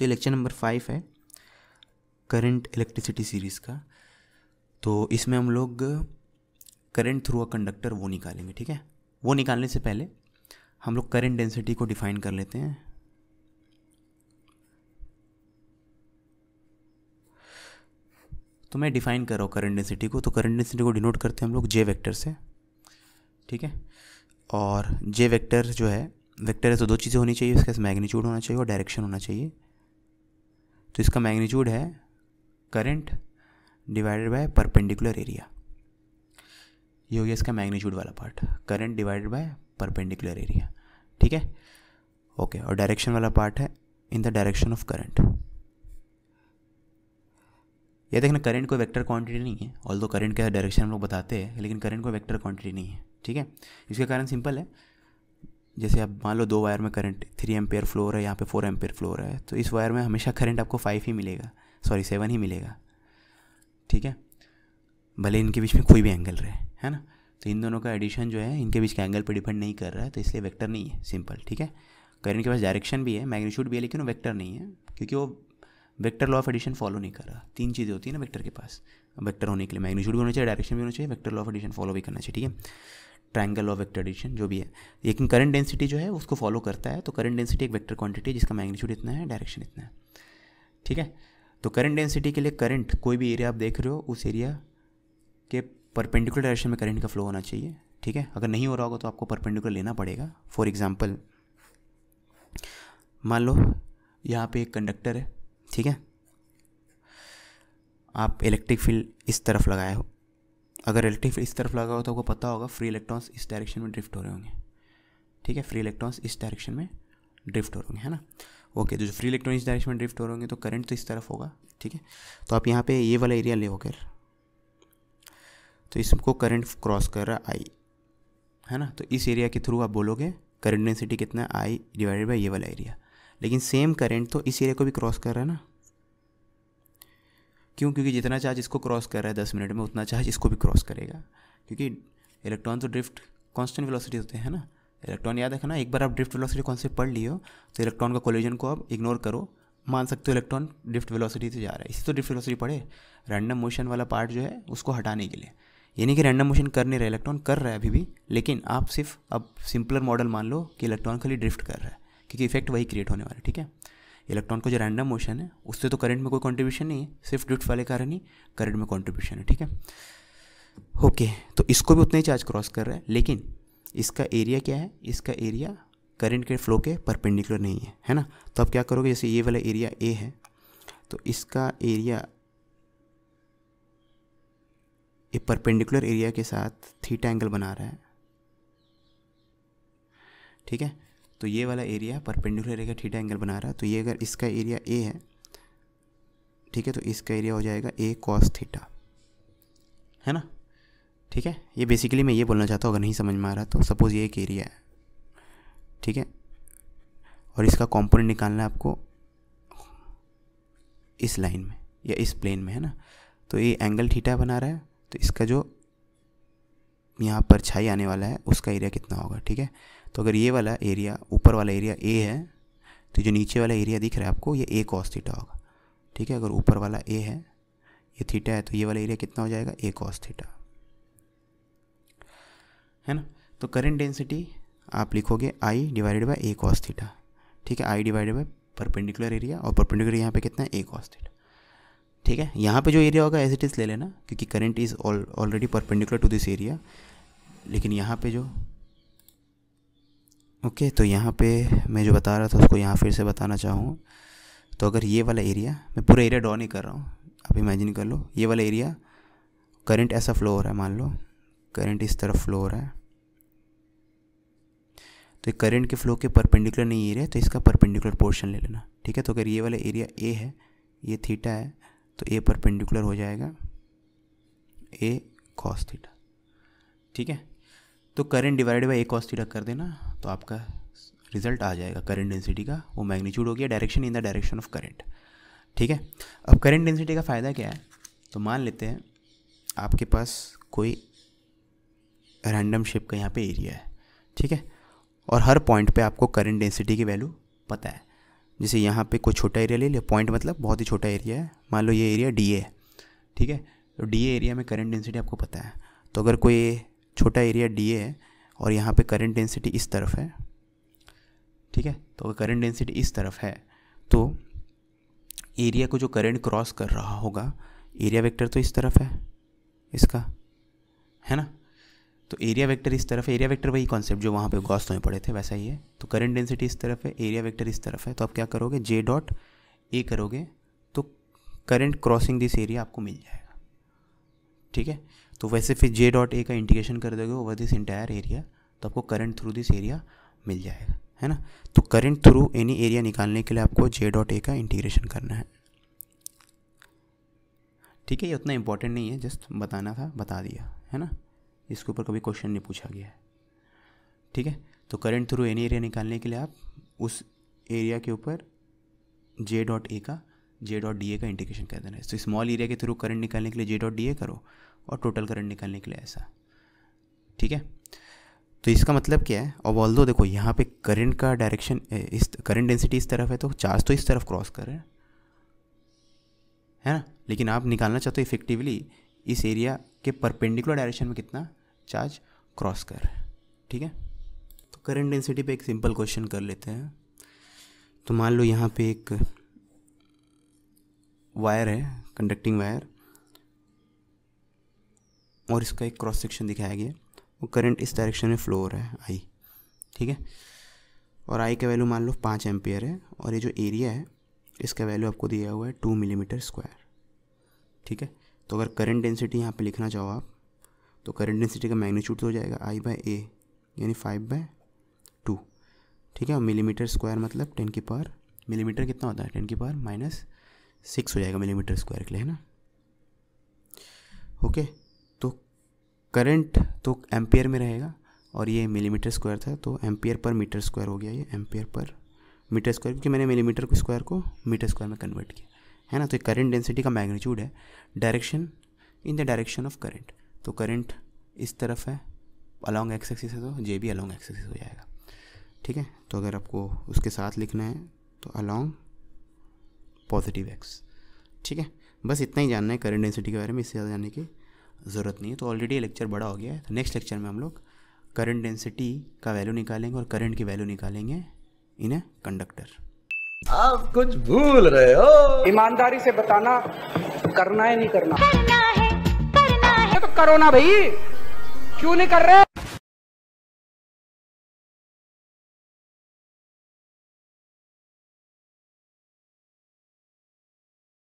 तो ये lecture number five है करंट इलेक्ट्रिसिटी सीरीज़ का तो इसमें हम लोग करंट थ्रू अ कंडक्टर वो निकालेंगे ठीक है वो निकालने से पहले हम लोग करंट डेंसिटी को डिफाइन कर लेते हैं तो मैं डिफाइन कर रहा हूँ करंट डेंसिटी को तो करंट डेंसिटी को डिनोट करते हैं हम लोग जे वेक्टर से ठीक है और जे वेक्टर जो है वेक्टर है तो दो चीज़ें होनी चाहिए उसके मैग्नीट्यूड होना चाहिए और डायरेक्शन होना चाहिए तो इसका मैग्नीट्यूड है current divided by perpendicular area ये हो गया इसका मैग्नीट्यूड वाला part current divided by perpendicular area ठीक है ओके और डायरेक्शन वाला पार्ट है in the direction of current ये देखना करंट कोई वेक्टर क्वांटिटी नहीं है ऑल दो करंट का डायरेक्शन हम लोग बताते हैं लेकिन करंट कोई वेक्टर क्वांटिटी नहीं है ठीक है इसके कारण सिंपल है जैसे आप मान लो दो वायर में करंट थ्री एम्पेयर फ्लोर है यहाँ पे फोर एम्पेयर फ्लोर है तो इस वायर में हमेशा करंट आपको फाइव ही मिलेगा सॉरी सेवन ही मिलेगा ठीक है भले इनके बीच में कोई भी एंगल रहे है ना तो इन दोनों का एडिशन जो है इनके बीच के एंगल पर डिपेंड नहीं कर रहा है तो इसलिए वेक्टर नहीं है सिंपल ठीक है करंट के पास डायरेक्शन भी है मैग्नीट्यूड भी है लेकिन वो वेक्टर नहीं है क्योंकि वो vector law of addition follow नहीं कर रहा तीन चीज़ें होती है ना वेक्टर के पास वेक्टर होने के लिए मैग्नीट्यूड भी होना चाहिए डायरेक्शन भी होना चाहिए vector law of addition follow भी करना चाहिए ठीक है ट्रायंगल ऑफ वेक्टर एडिशन जो भी है लेकिन करंट डेंसिटी जो है उसको फॉलो करता है तो करंट डेंसिटी एक वेक्टर क्वांटिटी है जिसका मैग्नीट्यूड इतना है डायरेक्शन इतना है ठीक है तो करंट डेंसिटी के लिए करंट कोई भी एरिया आप देख रहे हो उस एरिया के परपेंडिकुलर डायरेक्शन में करंट का फ्लो होना चाहिए ठीक है अगर नहीं हो रहा होगा तो आपको परपेंडिकुलर लेना पड़ेगा फॉर एग्ज़ाम्पल मान लो यहाँ पे एक कंडक्टर है ठीक है आप इलेक्ट्रिक फील्ड इस तरफ लगाए हो अगर रिलेटिव इस तरफ लगा हो तो आपको पता होगा फ्री इलेक्ट्रॉन्स इस डायरेक्शन में ड्रिफ्ट हो रहे होंगे ठीक है फ्री इलेक्ट्रॉन्स इस डायरेक्शन में ड्रिफ्ट हो रहे होंगे है ना ओके तो जो फ्री इलेक्ट्रॉन इस डायरेक्शन में ड्रिफ्ट हो रहे होंगे तो करंट तो इस तरफ होगा ठीक है तो आप यहाँ पे ये वाला एरिया ले होकर तो इसको करंट क्रॉस कर रहा आई है ना तो इस एरिया के थ्रू आप बोलोगे करंट डेंसिटी कितना आई डिवाइडेड बाई ये वाला एरिया लेकिन सेम करंट तो इस एरिया को भी क्रॉस कर रहा है ना क्यों क्योंकि जितना चार्ज इसको क्रॉस कर रहा है दस मिनट में उतना चार्ज इसको भी क्रॉस करेगा क्योंकि इलेक्ट्रॉन तो ड्रिफ्ट कॉन्स्टेंट वेलोसिटी होते हैं ना इलेक्ट्रॉन याद रखना एक बार आप ड्रिफ्ट वेलोसिटी कॉन्सेप्ट पढ़ लियो तो इलेक्ट्रॉन का कोलिजन को आप इग्नोर करो मान सकते हो इलेक्ट्रॉन ड्रिफ्ट वेलोसिटी से जा रहा है इसी तो ड्रिफ्ट वेलोसिटी पढ़े रैंडम मोशन वाला पार्ट जो है उसको हटाने के लिए यानी कि रैंडम मोशन कर नहीं रहा इलेक्ट्रॉन कर रहा है अभी भी लेकिन आप सिर्फ अब सिंपलर मॉडल मान लो कि इलेक्ट्रॉन खाली ड्रिफ्ट कर रहा है क्योंकि इफेक्ट वही क्रिएट होने वाला है ठीक है इलेक्ट्रॉन का जो रैंडम मोशन है उससे तो करंट में कोई कॉन्ट्रीब्यूशन नहीं है सिर्फ ड्रिफ्ट वाले कारण ही करंट में कॉन्ट्रीब्यूशन है ठीक है ओके तो इसको भी उतना ही चार्ज क्रॉस कर रहा है लेकिन इसका एरिया क्या है इसका एरिया करंट के फ्लो के परपेंडिकुलर नहीं है है ना तो आप क्या करोगे जैसे ये वाला एरिया ए है तो इसका एरिया ये परपेंडिकुलर एरिया के साथ थीटा एंगल बना रहा है ठीक है तो ये वाला एरिया परपेंडिकुलर एरिया का थीटा एंगल बना रहा है तो ये अगर इसका एरिया ए है ठीक है तो इसका एरिया हो जाएगा ए कॉस थीटा है ना ठीक है ये बेसिकली मैं ये बोलना चाहता हूँ अगर नहीं समझ में आ रहा तो सपोज़ ये एक एरिया है ठीक है और इसका कंपोनेंट निकालना है आपको इस लाइन में या इस प्लेन में है ना तो ये एंगल थीटा बना रहा है तो इसका जो यहाँ पर छाई आने वाला है उसका एरिया कितना होगा ठीक है तो अगर ये वाला एरिया ऊपर वाला एरिया ए है तो जो नीचे वाला एरिया दिख रहा है आपको ये ए कॉस थीटा होगा ठीक है अगर ऊपर वाला ए है ये थीटा है तो ये वाला एरिया कितना हो जाएगा ए कॉस थीटा है ना तो करंट डेंसिटी आप लिखोगे I divided by a cos theta ठीक है I divided by perpendicular area और परपेंडिकुलर यहाँ पे कितना है ए कॉस थीटा ठीक है यहाँ पे जो एरिया होगा एज इट इज़ ले लेना क्योंकि current is already perpendicular to this area लेकिन यहाँ पे जो ओके तो यहाँ पे मैं जो बता रहा था उसको यहाँ फिर से बताना चाहूँ तो अगर ये वाला एरिया मैं पूरा एरिया ड्रॉ नहीं कर रहा हूँ आप इमेजिन कर लो ये वाला एरिया करंट ऐसा फ्लो हो रहा है मान लो करंट इस तरफ फ्लो हो रहा है तो करंट के फ्लो के परपेंडिकुलर नहीं एरिया तो इसका परपेंडिकुलर पोर्शन ले लेना ठीक है तो अगर ये वाला एरिया ए है ये थीटा है तो ए परपेंडिकुलर हो जाएगा ए कॉस थीटा ठीक है तो current divided by a cos theta कर देना तो आपका रिजल्ट आ जाएगा करंट डेंसिटी का वो मैग्नीट्यूड हो गया direction in the direction of current ठीक है अब करंट डेंसिटी का फ़ायदा क्या है तो मान लेते हैं आपके पास कोई रैंडम शेप का यहाँ पे एरिया है ठीक है और हर पॉइंट पे आपको करंट डेंसिटी की वैल्यू पता है जैसे यहाँ पे कोई छोटा एरिया ले लिया पॉइंट मतलब बहुत ही छोटा एरिया है मान लो ये एरिया डी ए है ठीक है तो डी एरिया में करंट डेंसिटी आपको पता है तो अगर कोई छोटा एरिया डी ए है और यहाँ पे करंट डेंसिटी इस तरफ है ठीक है तो अगर करंट डेंसिटी इस तरफ है तो एरिया को जो करंट क्रॉस कर रहा होगा एरिया वेक्टर तो इस तरफ है इसका है ना तो एरिया वेक्टर इस तरफ है एरिया वेक्टर वही कॉन्सेप्ट जो वहाँ पे गॉस तो में पड़े थे वैसा ही है तो करंट डेंसिटी इस तरफ है एरिया वेक्टर इस तरफ है तो आप क्या करोगे जे डॉट ए करोगे तो करंट क्रॉसिंग दिस एरिया आपको मिल जाएगा ठीक है तो वैसे फिर जे डॉट ए का इंटीग्रेशन कर दोगे ओवर दिस इंटायर एरिया तो आपको करंट थ्रू दिस एरिया मिल जाएगा है ना तो करंट थ्रू एनी एरिया निकालने के लिए आपको जे डॉट ए का इंटीग्रेशन करना है ठीक है ये उतना इम्पोर्टेंट नहीं है जस्ट बताना था बता दिया है ना इसके ऊपर कभी क्वेश्चन नहीं पूछा गया है ठीक है तो करंट थ्रू एनी एरिया निकालने के लिए आप उस एरिया के ऊपर जे डॉट ए का जे डॉट डी ए का इंटीग्रेशन कर देना है तो स्मॉल एरिया के थ्रू करंट निकालने के लिए जे डॉट डी ए करो और टोटल करंट निकालने के लिए ऐसा ठीक है तो इसका मतलब क्या है और ऑल दो देखो यहाँ पे करंट का डायरेक्शन इस करंट डेंसिटी इस तरफ है तो चार्ज तो इस तरफ क्रॉस कर रहे हैं है ना लेकिन आप निकालना चाहते हो इफेक्टिवली इस एरिया के परपेंडिकुलर डायरेक्शन में कितना चार्ज क्रॉस कर रहे हैं ठीक है तो करंट डेंसिटी पे एक सिंपल क्वेश्चन कर लेते हैं तो मान लो यहाँ पे एक वायर है कंडक्टिंग वायर और इसका एक क्रॉस सेक्शन दिखाया गया वो करंट इस डायरेक्शन में फ्लो हो रहा है आई ठीक है और आई का वैल्यू मान लो पाँच एम्पियर है और ये जो एरिया है इसका वैल्यू आपको दिया हुआ है टू मिलीमीटर स्क्वायर ठीक है तो अगर करंट डेंसिटी यहाँ पे लिखना चाहो आप तो करंट डेंसिटी का मैग्नीट्यूड तो हो जाएगा आई बाय ए यानी फाइव बाय टू ठीक है और मिलीमीटर स्क्वायर मतलब टेन की पावर मिलीमीटर कितना होता है टेन की पावर माइनस सिक्स हो जाएगा मिलीमीटर स्क्वायर के लिए है ना ओके करंट तो एम्पियर में रहेगा और ये मिलीमीटर स्क्वायर था तो एम्पियर पर मीटर स्क्वायर हो गया ये एम्पियर पर मीटर स्क्वायर क्योंकि मैंने मिलीमीटर को स्क्वायर को मीटर स्क्वायर में कन्वर्ट किया है ना तो ये करंट डेंसिटी का मैग्नीट्यूड है direction in the direction of current तो करंट इस तरफ है अलॉन्ग एक्स एक्सिस है तो जे भी अलॉन्ग एक्स एक्सिस हो जाएगा ठीक है तो अगर आपको उसके साथ लिखना है तो अलॉन्ग पॉजिटिव एक्स ठीक है बस इतना ही जानना है करंट डेंसिटी के बारे में इससे ज़्यादा जानने की ज़रूरत नहीं है तो ऑलरेडी ये लेक्चर बड़ा हो गया है तो नेक्स्ट लेक्चर में हम लोग करंट डेंसिटी का वैल्यू निकालेंगे और करंट की वैल्यू निकालेंगे इन ए कंडक्टर आप कुछ भूल रहे हो ईमानदारी से बताना करना है नहीं करना करना है करना है तो करो ना भाई क्यों नहीं कर रहे